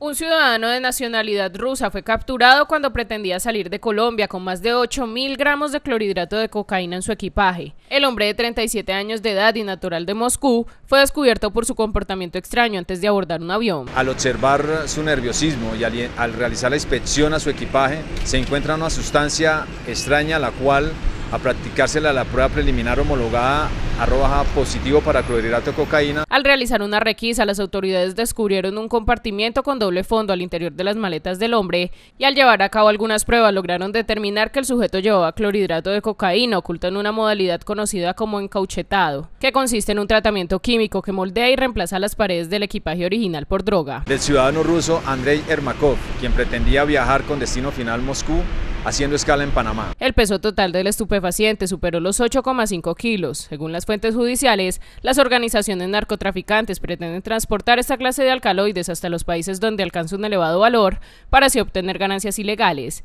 Un ciudadano de nacionalidad rusa fue capturado cuando pretendía salir de Colombia con más de 8.000 gramos de clorhidrato de cocaína en su equipaje. El hombre de 37 años de edad y natural de Moscú fue descubierto por su comportamiento extraño antes de abordar un avión. Al observar su nerviosismo y al, al realizar la inspección a su equipaje, se encuentra una sustancia extraña la cual a practicársela la prueba preliminar homologada arroba positivo para clorhidrato de cocaína. Al realizar una requisa, las autoridades descubrieron un compartimiento con doble fondo al interior de las maletas del hombre y al llevar a cabo algunas pruebas lograron determinar que el sujeto llevaba clorhidrato de cocaína oculto en una modalidad conocida como encauchetado, que consiste en un tratamiento químico que moldea y reemplaza las paredes del equipaje original por droga. Del ciudadano ruso Andrei Ermakov, quien pretendía viajar con destino final Moscú, haciendo escala en Panamá. El peso total del estupe paciente superó los 8,5 kilos. Según las fuentes judiciales, las organizaciones narcotraficantes pretenden transportar esta clase de alcaloides hasta los países donde alcanza un elevado valor para así obtener ganancias ilegales.